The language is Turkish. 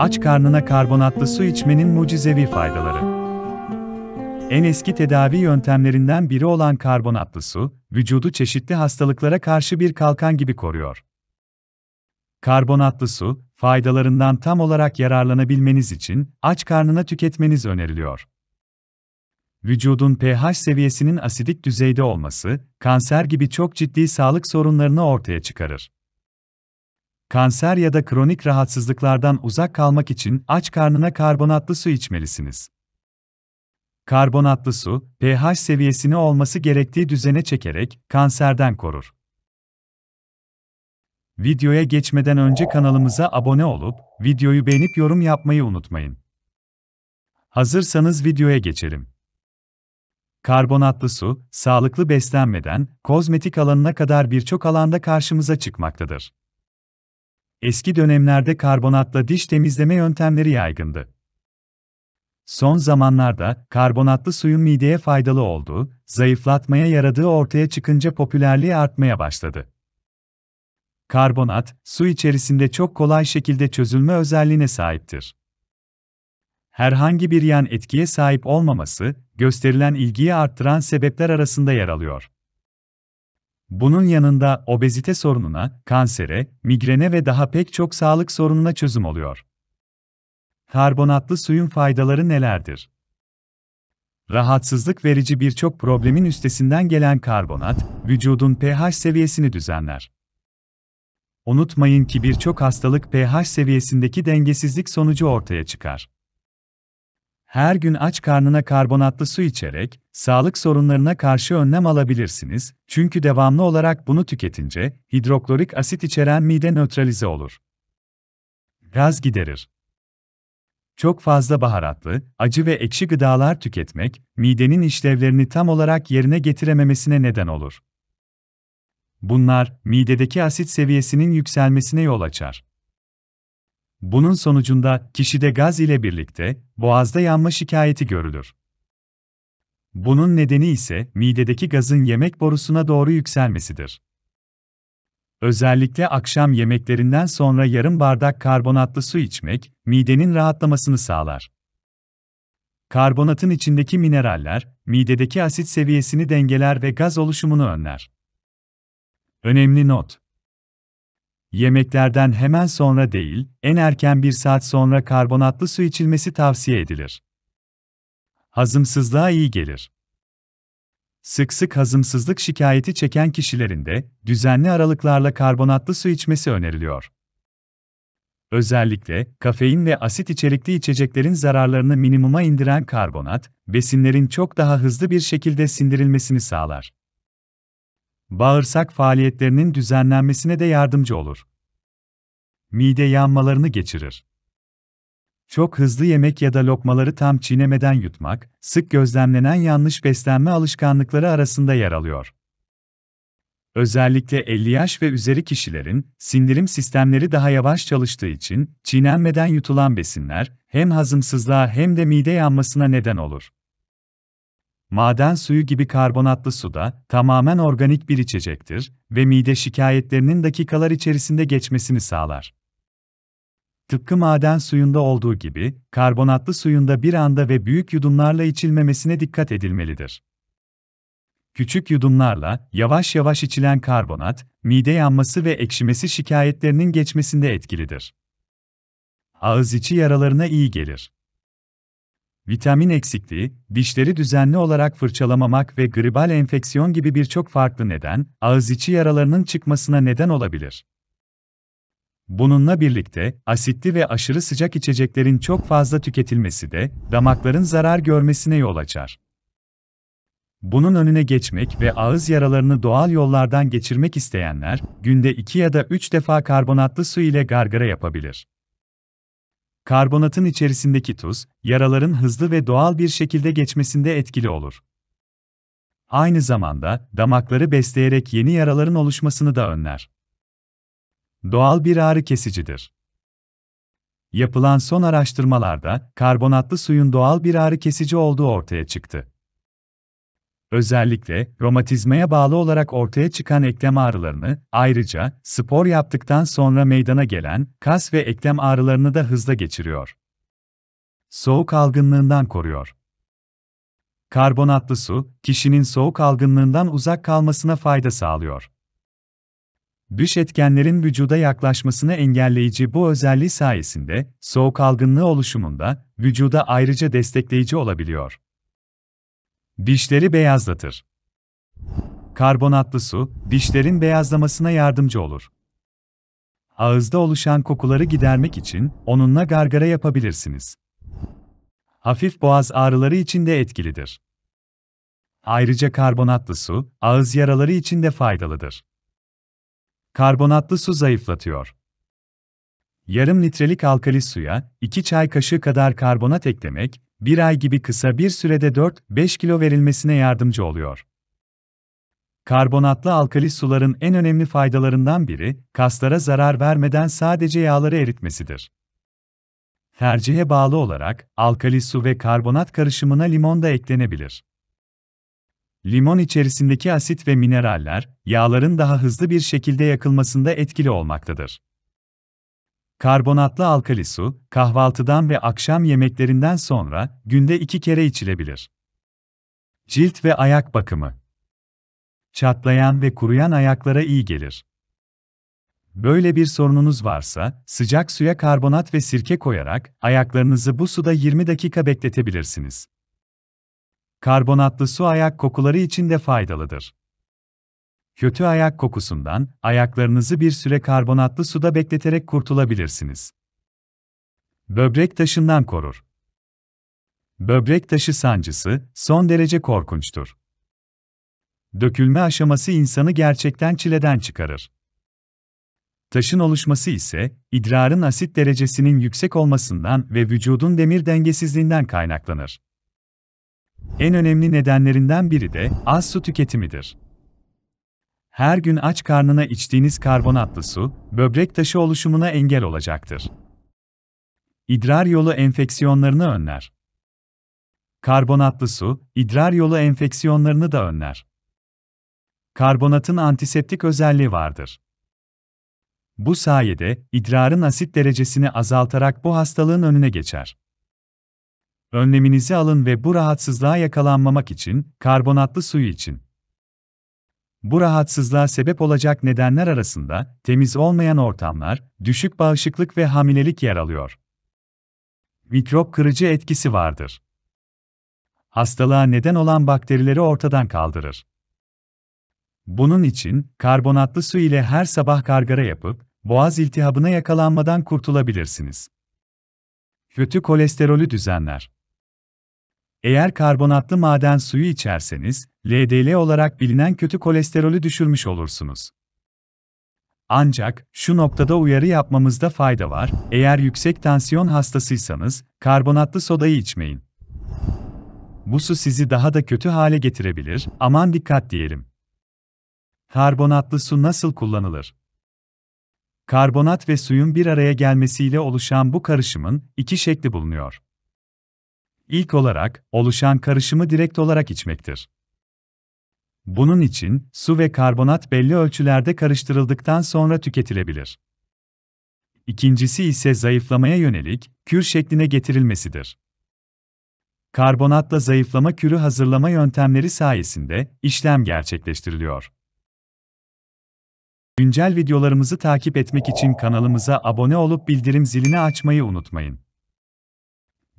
aç karnına karbonatlı su içmenin mucizevi faydaları. En eski tedavi yöntemlerinden biri olan karbonatlı su, vücudu çeşitli hastalıklara karşı bir kalkan gibi koruyor. Karbonatlı su, faydalarından tam olarak yararlanabilmeniz için aç karnına tüketmeniz öneriliyor. Vücudun pH seviyesinin asidik düzeyde olması, kanser gibi çok ciddi sağlık sorunlarını ortaya çıkarır. Kanser ya da kronik rahatsızlıklardan uzak kalmak için aç karnına karbonatlı su içmelisiniz. Karbonatlı su, pH seviyesini olması gerektiği düzene çekerek kanserden korur. Videoya geçmeden önce kanalımıza abone olup, videoyu beğenip yorum yapmayı unutmayın. Hazırsanız videoya geçelim. Karbonatlı su, sağlıklı beslenmeden, kozmetik alanına kadar birçok alanda karşımıza çıkmaktadır. Eski dönemlerde karbonatla diş temizleme yöntemleri yaygındı. Son zamanlarda karbonatlı suyun mideye faydalı olduğu, zayıflatmaya yaradığı ortaya çıkınca popülerliği artmaya başladı. Karbonat, su içerisinde çok kolay şekilde çözülme özelliğine sahiptir. Herhangi bir yan etkiye sahip olmaması, gösterilen ilgiyi arttıran sebepler arasında yer alıyor. Bunun yanında obezite sorununa, kansere, migrene ve daha pek çok sağlık sorununa çözüm oluyor. Karbonatlı suyun faydaları nelerdir? Rahatsızlık verici birçok problemin üstesinden gelen karbonat, vücudun pH seviyesini düzenler. Unutmayın ki birçok hastalık pH seviyesindeki dengesizlik sonucu ortaya çıkar her gün aç karnına karbonatlı su içerek, sağlık sorunlarına karşı önlem alabilirsiniz, çünkü devamlı olarak bunu tüketince, hidroklorik asit içeren mide nötralize olur. Gaz giderir. Çok fazla baharatlı, acı ve ekşi gıdalar tüketmek, midenin işlevlerini tam olarak yerine getirememesine neden olur. Bunlar, midedeki asit seviyesinin yükselmesine yol açar. Bunun sonucunda kişide gaz ile birlikte boğazda yanma şikayeti görülür. Bunun nedeni ise midedeki gazın yemek borusuna doğru yükselmesidir. Özellikle akşam yemeklerinden sonra yarım bardak karbonatlı su içmek midenin rahatlamasını sağlar. Karbonatın içindeki mineraller midedeki asit seviyesini dengeler ve gaz oluşumunu önler. Önemli not: Yemeklerden hemen sonra değil, en erken bir saat sonra karbonatlı su içilmesi tavsiye edilir. Hazımsızlığa iyi gelir. Sık sık hazımsızlık şikayeti çeken kişilerinde düzenli aralıklarla karbonatlı su içmesi öneriliyor. Özellikle kafein ve asit içerikli içeceklerin zararlarını minimuma indiren karbonat, besinlerin çok daha hızlı bir şekilde sindirilmesini sağlar. Bağırsak faaliyetlerinin düzenlenmesine de yardımcı olur. Mide yanmalarını geçirir. Çok hızlı yemek ya da lokmaları tam çiğnemeden yutmak, sık gözlemlenen yanlış beslenme alışkanlıkları arasında yer alıyor. Özellikle 50 yaş ve üzeri kişilerin sindirim sistemleri daha yavaş çalıştığı için çiğnenmeden yutulan besinler hem hazımsızlığa hem de mide yanmasına neden olur. Maden suyu gibi karbonatlı suda tamamen organik bir içecektir ve mide şikayetlerinin dakikalar içerisinde geçmesini sağlar. Tıpkı maden suyunda olduğu gibi, karbonatlı suyunda bir anda ve büyük yudumlarla içilmemesine dikkat edilmelidir. Küçük yudumlarla yavaş yavaş içilen karbonat, mide yanması ve ekşimesi şikayetlerinin geçmesinde etkilidir. Ağız içi yaralarına iyi gelir vitamin eksikliği, dişleri düzenli olarak fırçalamamak ve gribal enfeksiyon gibi birçok farklı neden, ağız içi yaralarının çıkmasına neden olabilir. Bununla birlikte, asitli ve aşırı sıcak içeceklerin çok fazla tüketilmesi de, damakların zarar görmesine yol açar. Bunun önüne geçmek ve ağız yaralarını doğal yollardan geçirmek isteyenler, günde 2 ya da 3 defa karbonatlı su ile gargara yapabilir. Karbonatın içerisindeki tuz, yaraların hızlı ve doğal bir şekilde geçmesinde etkili olur. Aynı zamanda, damakları besleyerek yeni yaraların oluşmasını da önler. Doğal bir ağrı kesicidir. Yapılan son araştırmalarda, karbonatlı suyun doğal bir ağrı kesici olduğu ortaya çıktı. Özellikle romatizmaya bağlı olarak ortaya çıkan eklem ağrılarını, ayrıca spor yaptıktan sonra meydana gelen kas ve eklem ağrılarını da hızla geçiriyor. Soğuk algınlığından koruyor. Karbonatlı su, kişinin soğuk algınlığından uzak kalmasına fayda sağlıyor. Dış etkenlerin vücuda yaklaşmasını engelleyici bu özelliği sayesinde soğuk algınlığı oluşumunda vücuda ayrıca destekleyici olabiliyor. Dişleri beyazlatır. Karbonatlı su, dişlerin beyazlamasına yardımcı olur. Ağızda oluşan kokuları gidermek için onunla gargara yapabilirsiniz. Hafif boğaz ağrıları için de etkilidir. Ayrıca karbonatlı su, ağız yaraları için de faydalıdır. Karbonatlı su zayıflatıyor. Yarım litrelik alkali suya 2 çay kaşığı kadar karbonat eklemek, bir ay gibi kısa bir sürede 4-5 kilo verilmesine yardımcı oluyor. Karbonatlı alkali suların en önemli faydalarından biri, kaslara zarar vermeden sadece yağları eritmesidir. Tercihe bağlı olarak, alkali su ve karbonat karışımına limon da eklenebilir. Limon içerisindeki asit ve mineraller, yağların daha hızlı bir şekilde yakılmasında etkili olmaktadır. Karbonatlı alkali su, kahvaltıdan ve akşam yemeklerinden sonra günde iki kere içilebilir. Cilt ve ayak bakımı. Çatlayan ve kuruyan ayaklara iyi gelir. Böyle bir sorununuz varsa, sıcak suya karbonat ve sirke koyarak ayaklarınızı bu suda 20 dakika bekletebilirsiniz. Karbonatlı su ayak kokuları için de faydalıdır. Kötü ayak kokusundan ayaklarınızı bir süre karbonatlı suda bekleterek kurtulabilirsiniz. Böbrek taşından korur. Böbrek taşı sancısı son derece korkunçtur. Dökülme aşaması insanı gerçekten çileden çıkarır. Taşın oluşması ise idrarın asit derecesinin yüksek olmasından ve vücudun demir dengesizliğinden kaynaklanır. En önemli nedenlerinden biri de az su tüketimidir her gün aç karnına içtiğiniz karbonatlı su, böbrek taşı oluşumuna engel olacaktır. İdrar yolu enfeksiyonlarını önler. Karbonatlı su, idrar yolu enfeksiyonlarını da önler. Karbonatın antiseptik özelliği vardır. Bu sayede idrarın asit derecesini azaltarak bu hastalığın önüne geçer. Önleminizi alın ve bu rahatsızlığa yakalanmamak için karbonatlı suyu için. Bu rahatsızlığa sebep olacak nedenler arasında temiz olmayan ortamlar, düşük bağışıklık ve hamilelik yer alıyor. Mikrop kırıcı etkisi vardır. Hastalığa neden olan bakterileri ortadan kaldırır. Bunun için karbonatlı su ile her sabah gargara yapıp boğaz iltihabına yakalanmadan kurtulabilirsiniz. Kötü kolesterolü düzenler. Eğer karbonatlı maden suyu içerseniz, LDL olarak bilinen kötü kolesterolü düşürmüş olursunuz. Ancak şu noktada uyarı yapmamızda fayda var. Eğer yüksek tansiyon hastasıysanız karbonatlı sodayı içmeyin. Bu su sizi daha da kötü hale getirebilir. Aman dikkat diyelim. Karbonatlı su nasıl kullanılır? Karbonat ve suyun bir araya gelmesiyle oluşan bu karışımın iki şekli bulunuyor. İlk olarak oluşan karışımı direkt olarak içmektir. Bunun için su ve karbonat belli ölçülerde karıştırıldıktan sonra tüketilebilir. İkincisi ise zayıflamaya yönelik kür şekline getirilmesidir. Karbonatla zayıflama kürü hazırlama yöntemleri sayesinde işlem gerçekleştiriliyor. Güncel videolarımızı takip etmek için kanalımıza abone olup bildirim zilini açmayı unutmayın.